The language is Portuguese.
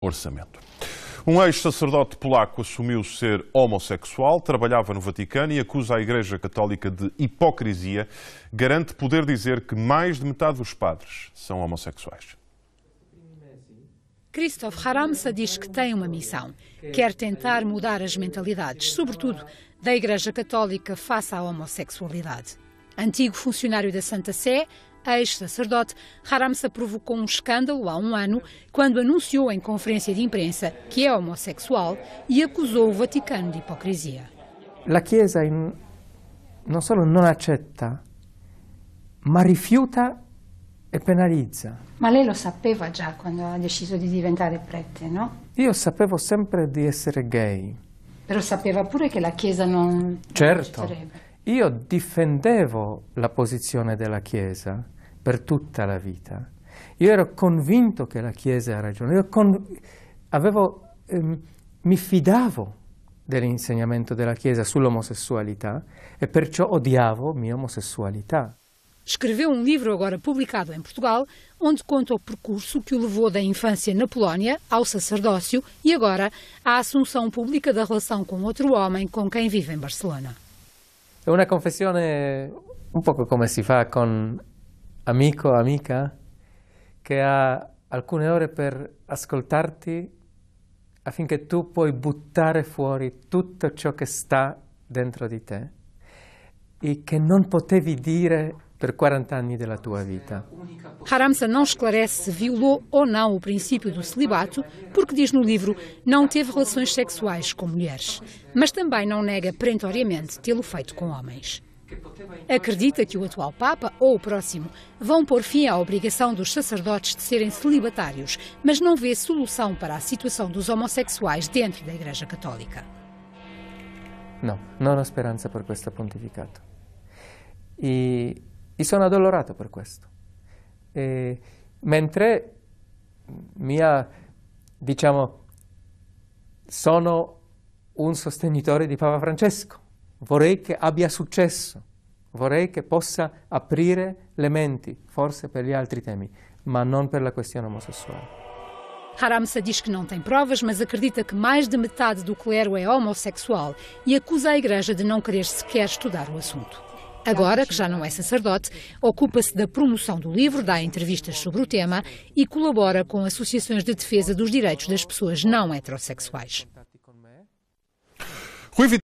orçamento. Um ex-sacerdote polaco assumiu ser homossexual, trabalhava no Vaticano e acusa a Igreja Católica de hipocrisia, garante poder dizer que mais de metade dos padres são homossexuais. Christoph Haramsa diz que tem uma missão. Quer tentar mudar as mentalidades, sobretudo da Igreja Católica face à homossexualidade. Antigo funcionário da Santa Sé, ex-sacerdote, Haramsa provocou um escândalo há um ano quando anunciou em conferência de imprensa que é homossexual e acusou o Vaticano de hipocrisia. La Chiesa in, non solo non accetta, ma rifiuta e penalizza. Ma lei lo sapeva già quando ha deciso di diventare prete, no? Io sapevo sempre di essere gay. Però sapeva pure che la Chiesa non... Certo, io difendevo la posizione della Chiesa per tutta la vita, io ero convinto che la Chiesa ha ragione, io avevo, ehm, mi fidavo dell'insegnamento della Chiesa sull'omossessualità e perciò odiavo minha homossessualità. Escreveu um livro agora publicado em Portugal, onde conta o percurso que o levou da infância na Polónia ao sacerdócio e agora à assunção pública da relação com outro homem com quem vive em Barcelona. É uma confessione um pouco como se faz com amico, amica, che ha alcune ore per ascoltarti affinché tu puoi buttare fuori tutto ciò che sta dentro di te e che non potevi dire por 40 anos da tua vida. Haramsa não esclarece se violou ou não o princípio do celibato, porque diz no livro não teve relações sexuais com mulheres, mas também não nega perentoriamente tê-lo feito com homens. Acredita que o atual Papa, ou o próximo, vão pôr fim à obrigação dos sacerdotes de serem celibatários, mas não vê solução para a situação dos homossexuais dentro da Igreja Católica. Não, não há esperança por este pontificado E, e sono adolorado por questo. mentre mia, diciamo, sono un sostenitore di Papa Francesco, vorrei che abbia successo, vorrei che possa aprire le menti, forse per gli altri temi, ma non per la questione omosessuale. Haramsa diz que não tem provas, mas acredita que mais de metade do clero é homossexual e acusa a Igreja de não querer sequer estudar o assunto. Agora que já não é sacerdote, ocupa-se da promoção do livro, dá entrevistas sobre o tema e colabora com associações de defesa dos direitos das pessoas não heterossexuais.